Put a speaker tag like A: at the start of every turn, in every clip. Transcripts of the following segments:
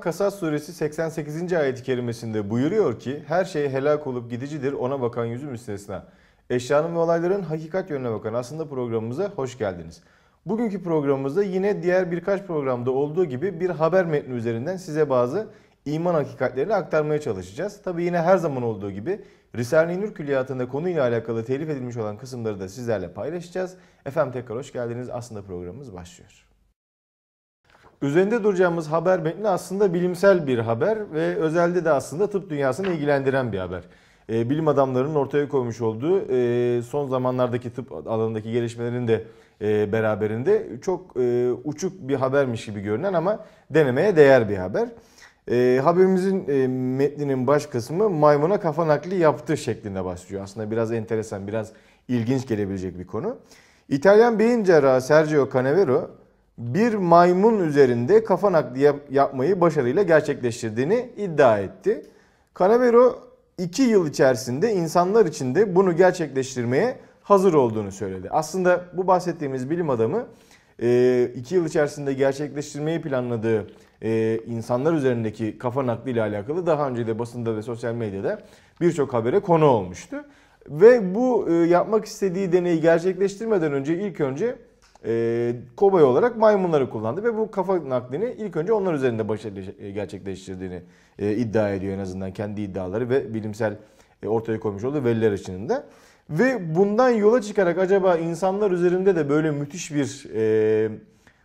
A: Kasas suresi 88. ayet-i kerimesinde buyuruyor ki her şey helak olup gidicidir ona bakan yüzü müstesna. Eşyanın ve olayların hakikat yönüne bakan aslında programımıza hoş geldiniz. Bugünkü programımızda yine diğer birkaç programda olduğu gibi bir haber metni üzerinden size bazı iman hakikatlerini aktarmaya çalışacağız. Tabi yine her zaman olduğu gibi Risale-i Nur Külliyatı'nda konuyla alakalı telif edilmiş olan kısımları da sizlerle paylaşacağız. Efendim tekrar hoş geldiniz. Aslında programımız başlıyor. Üzerinde duracağımız haber metni aslında bilimsel bir haber ve özelde de aslında tıp dünyasını ilgilendiren bir haber. E, bilim adamlarının ortaya koymuş olduğu e, son zamanlardaki tıp alanındaki gelişmelerin de e, beraberinde çok e, uçuk bir habermiş gibi görünen ama denemeye değer bir haber. E, haberimizin e, metninin baş kısmı maymuna kafa nakli yaptı şeklinde başlıyor. Aslında biraz enteresan, biraz ilginç gelebilecek bir konu. İtalyan beyin cerrahı Sergio Canevero bir maymun üzerinde kafa nakli yap- yapmayı başarıyla gerçekleştirdiğini iddia etti. Canavero 2 yıl içerisinde insanlar için de bunu gerçekleştirmeye hazır olduğunu söyledi. Aslında bu bahsettiğimiz bilim adamı 2 e, yıl içerisinde gerçekleştirmeyi planladığı e, insanlar üzerindeki kafa nakli ile alakalı daha önce de basında ve sosyal medyada birçok habere konu olmuştu. Ve bu e, yapmak istediği deneyi gerçekleştirmeden önce ilk önce e, kobay olarak maymunları kullandı ve bu kafa naklini ilk önce onlar üzerinde başarılı e, gerçekleştirdiğini e, iddia ediyor en azından kendi iddiaları ve bilimsel e, ortaya koymuş olduğu veriler içinde. Ve bundan yola çıkarak acaba insanlar üzerinde de böyle müthiş bir e,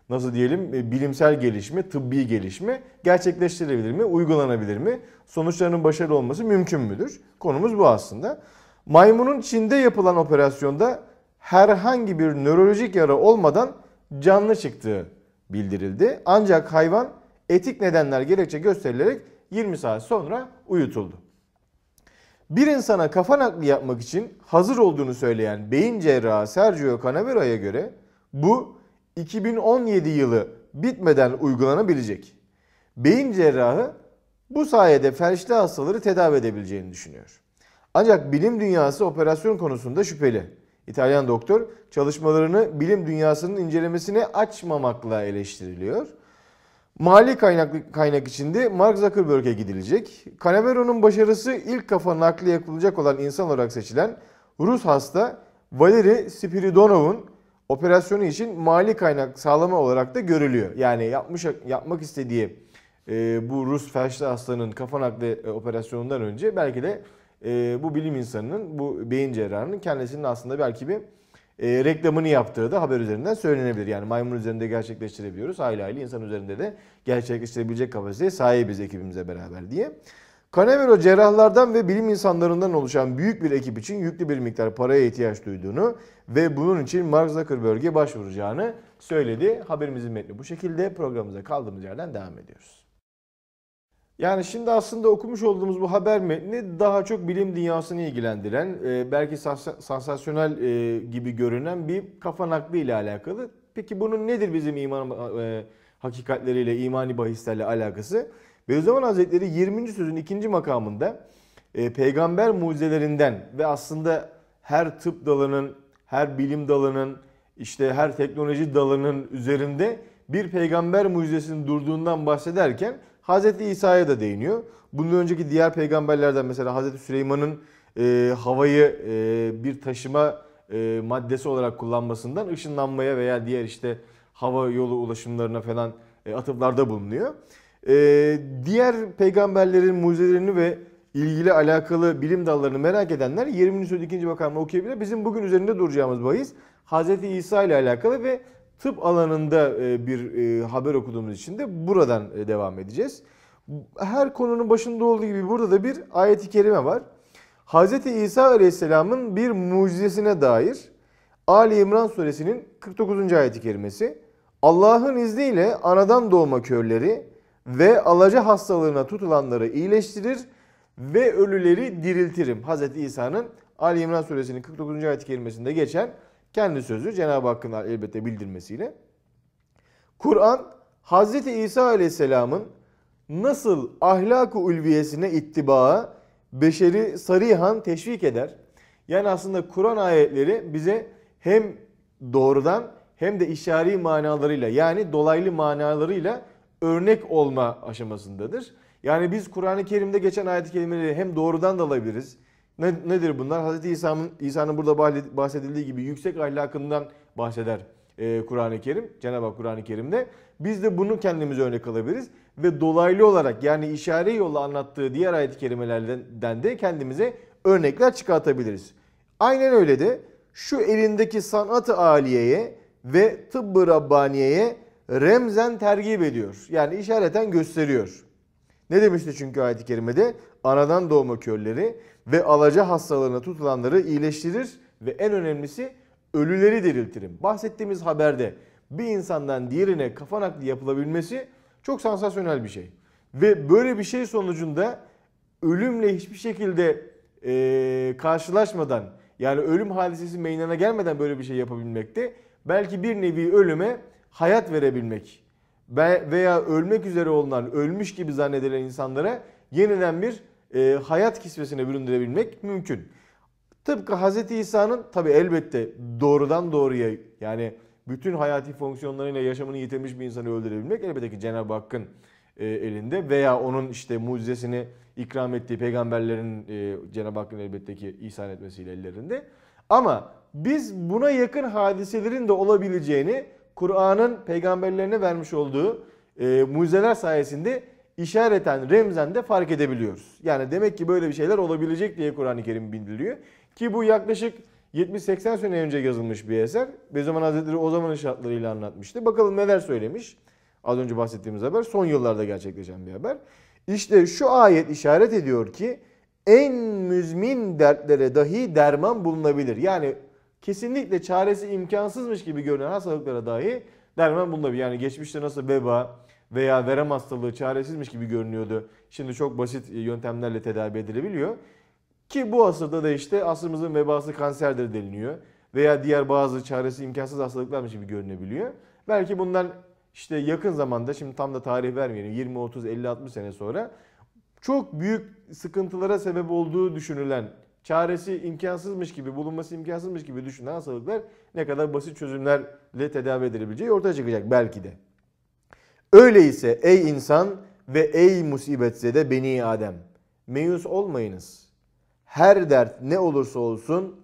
A: nasıl diyelim e, bilimsel gelişme, tıbbi gelişme gerçekleştirilebilir mi, uygulanabilir mi? Sonuçlarının başarılı olması mümkün müdür? Konumuz bu aslında. Maymunun Çin'de yapılan operasyonda herhangi bir nörolojik yara olmadan canlı çıktığı bildirildi. Ancak hayvan etik nedenler gerekçe gösterilerek 20 saat sonra uyutuldu. Bir insana kafa nakli yapmak için hazır olduğunu söyleyen beyin cerrahı Sergio Canavera'ya göre bu 2017 yılı bitmeden uygulanabilecek. Beyin cerrahı bu sayede felçli hastaları tedavi edebileceğini düşünüyor. Ancak bilim dünyası operasyon konusunda şüpheli. İtalyan doktor çalışmalarını bilim dünyasının incelemesine açmamakla eleştiriliyor. Mali kaynaklı, kaynak içinde Mark Zuckerberg'e gidilecek. Canavero'nun başarısı ilk kafa nakli yapılacak olan insan olarak seçilen Rus hasta Valeri Spiridonov'un operasyonu için mali kaynak sağlama olarak da görülüyor. Yani yapmış yapmak istediği e, bu Rus felçli hastanın kafa nakli e, operasyonundan önce belki de e, bu bilim insanının, bu beyin cerrahının kendisinin aslında belki bir e, reklamını yaptığı da haber üzerinden söylenebilir. Yani maymun üzerinde gerçekleştirebiliyoruz. Aile aile insan üzerinde de gerçekleştirebilecek kapasiteye sahibiz ekibimize beraber diye. Canavero cerrahlardan ve bilim insanlarından oluşan büyük bir ekip için yüklü bir miktar paraya ihtiyaç duyduğunu ve bunun için Mark Zuckerberg'e başvuracağını söyledi. Haberimizin metni bu şekilde. Programımıza kaldığımız yerden devam ediyoruz. Yani şimdi aslında okumuş olduğumuz bu haber metni daha çok bilim dünyasını ilgilendiren, e, belki sansasyonel e, gibi görünen bir kafa nakli ile alakalı. Peki bunun nedir bizim iman e, hakikatleriyle, imani bahislerle alakası? Bediüzzaman Hazretleri 20. sözün 2. makamında peygamber mucizelerinden ve aslında her tıp dalının, her bilim dalının, işte her teknoloji dalının üzerinde bir peygamber mucizesinin durduğundan bahsederken Hazreti İsa'ya da değiniyor. Bundan önceki diğer peygamberlerden mesela Hazreti Süleyman'ın e, havayı e, bir taşıma e, maddesi olarak kullanmasından ışınlanmaya veya diğer işte hava yolu ulaşımlarına falan e, atıflarda bulunuyor. E, diğer peygamberlerin mucizelerini ve ilgili alakalı bilim dallarını merak edenler 20. Söz 2. Bakanlığı okuyabilir. Bizim bugün üzerinde duracağımız bahis Hazreti İsa ile alakalı ve tıp alanında e, bir e, haber okuduğumuz için de buradan e, devam edeceğiz. Her konunun başında olduğu gibi burada da bir ayet-i kerime var. Hz. İsa Aleyhisselam'ın bir mucizesine dair Ali İmran suresinin 49. ayet-i kerimesi. Allah'ın izniyle anadan doğma körleri ve alaca hastalığına tutulanları iyileştirir ve ölüleri diriltirim. Hz. İsa'nın Ali İmran suresinin 49. ayet-i kerimesinde geçen kendi sözü Cenab-ı Hakk'ın elbette bildirmesiyle. Kur'an Hazreti İsa Aleyhisselam'ın nasıl ahlak-ı ulviyesine ittibaa beşeri sarihan teşvik eder. Yani aslında Kur'an ayetleri bize hem doğrudan hem de işari manalarıyla yani dolaylı manalarıyla örnek olma aşamasındadır. Yani biz Kur'an-ı Kerim'de geçen ayet-i kerimeleri hem doğrudan da alabiliriz ne, nedir bunlar? Hz. İsa'nın İsa'nın burada bahsedildiği gibi yüksek ahlakından bahseder e, Kur'an-ı Kerim. Cenab-ı Hak Kur'an-ı Kerim'de. Biz de bunu kendimize örnek alabiliriz. Ve dolaylı olarak yani işare yolla anlattığı diğer ayet-i kerimelerden de kendimize örnekler çıkartabiliriz. Aynen öyle de şu elindeki sanat-ı aliyeye ve tıbbı rabbaniyeye remzen tergip ediyor. Yani işareten gösteriyor. Ne demişti çünkü ayet-i kerimede? Anadan doğma körleri ve alaca hastalığına tutulanları iyileştirir ve en önemlisi ölüleri diriltirim. Bahsettiğimiz haberde bir insandan diğerine kafa nakli yapılabilmesi çok sansasyonel bir şey. Ve böyle bir şey sonucunda ölümle hiçbir şekilde e, karşılaşmadan yani ölüm hadisesi meydana gelmeden böyle bir şey yapabilmekte belki bir nevi ölüme hayat verebilmek veya ölmek üzere olan, ölmüş gibi zannedilen insanlara yeniden bir e, hayat kisvesine büründürebilmek mümkün. Tıpkı Hz. İsa'nın tabi elbette doğrudan doğruya yani bütün hayati fonksiyonlarıyla yaşamını yitirmiş bir insanı öldürebilmek elbette ki Cenab-ı Hakk'ın e, elinde veya onun işte mucizesini ikram ettiği peygamberlerin e, Cenab-ı Hakk'ın elbette ki ihsan etmesiyle ellerinde. Ama biz buna yakın hadiselerin de olabileceğini Kur'an'ın peygamberlerine vermiş olduğu e, mucizeler sayesinde işareten, remzen de fark edebiliyoruz. Yani demek ki böyle bir şeyler olabilecek diye Kur'an-ı Kerim bildiriliyor. Ki bu yaklaşık 70-80 sene önce yazılmış bir eser. Bediüzzaman Hazretleri o zamanın şartlarıyla anlatmıştı. Bakalım neler söylemiş. Az önce bahsettiğimiz haber son yıllarda gerçekleşen bir haber. İşte şu ayet işaret ediyor ki en müzmin dertlere dahi derman bulunabilir. Yani kesinlikle çaresi imkansızmış gibi görünen hastalıklara dahi derman bulunabilir. Yani geçmişte nasıl veba veya verem hastalığı çaresizmiş gibi görünüyordu. Şimdi çok basit e, yöntemlerle tedavi edilebiliyor. Ki bu asırda da işte asrımızın vebası kanserdir deniliyor. Veya diğer bazı çaresi imkansız hastalıklarmış gibi görünebiliyor. Belki bundan işte yakın zamanda şimdi tam da tarih vermeyelim 20, 30, 50, 60 sene sonra çok büyük sıkıntılara sebep olduğu düşünülen çaresi imkansızmış gibi, bulunması imkansızmış gibi düşünen hastalıklar ne kadar basit çözümlerle tedavi edilebileceği ortaya çıkacak belki de. Öyleyse ey insan ve ey musibetse de beni Adem meyus olmayınız. Her dert ne olursa olsun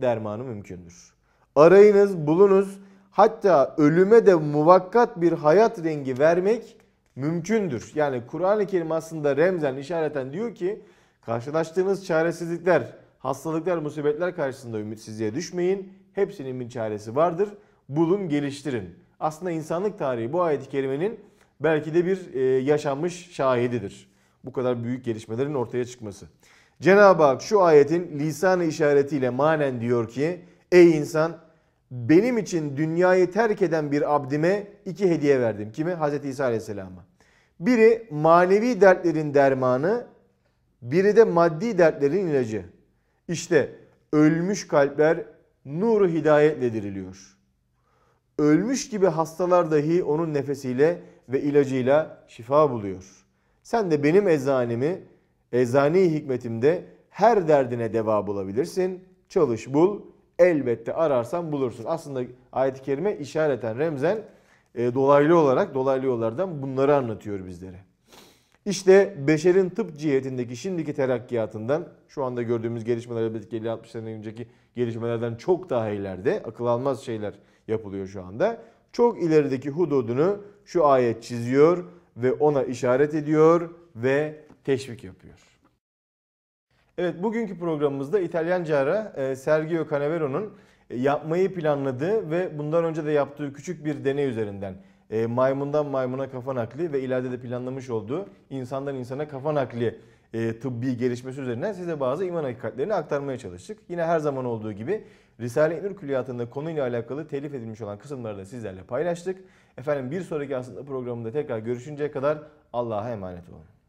A: dermanı mümkündür. Arayınız, bulunuz. Hatta ölüme de muvakkat bir hayat rengi vermek mümkündür. Yani Kur'an-ı Kerim aslında remzen işareten diyor ki Karşılaştığınız çaresizlikler, hastalıklar, musibetler karşısında ümitsizliğe düşmeyin. Hepsinin bir çaresi vardır. Bulun, geliştirin. Aslında insanlık tarihi bu ayet-i kerimenin belki de bir e, yaşanmış şahididir. Bu kadar büyük gelişmelerin ortaya çıkması. Cenab-ı Hak şu ayetin lisan-ı işaretiyle manen diyor ki Ey insan benim için dünyayı terk eden bir abdime iki hediye verdim. Kimi? Hz. İsa Aleyhisselam'a. Biri manevi dertlerin dermanı, biri de maddi dertlerin ilacı. İşte ölmüş kalpler nuru hidayetle diriliyor. Ölmüş gibi hastalar dahi onun nefesiyle ve ilacıyla şifa buluyor. Sen de benim eczanemi, eczani hikmetimde her derdine deva bulabilirsin. Çalış bul, elbette ararsan bulursun. Aslında ayet-i kerime işareten remzen e, dolaylı olarak dolaylı yollardan bunları anlatıyor bizlere. İşte beşerin tıp cihetindeki şimdiki terakkiyatından şu anda gördüğümüz gelişmeler elbette 50-60'ların 60 önceki gelişmelerden çok daha ileride akıl almaz şeyler yapılıyor şu anda. Çok ilerideki hududunu şu ayet çiziyor ve ona işaret ediyor ve teşvik yapıyor. Evet bugünkü programımızda İtalyan cara e, Sergio Canavero'nun e, yapmayı planladığı ve bundan önce de yaptığı küçük bir deney üzerinden e, maymundan maymuna kafa nakli ve ileride de planlamış olduğu insandan insana kafa nakli e, tıbbi gelişmesi üzerine size bazı iman hakikatlerini aktarmaya çalıştık. Yine her zaman olduğu gibi Risale-i Nur Külliyatı'nda konuyla alakalı telif edilmiş olan kısımları da sizlerle paylaştık. Efendim bir sonraki aslında programında tekrar görüşünceye kadar Allah'a emanet olun.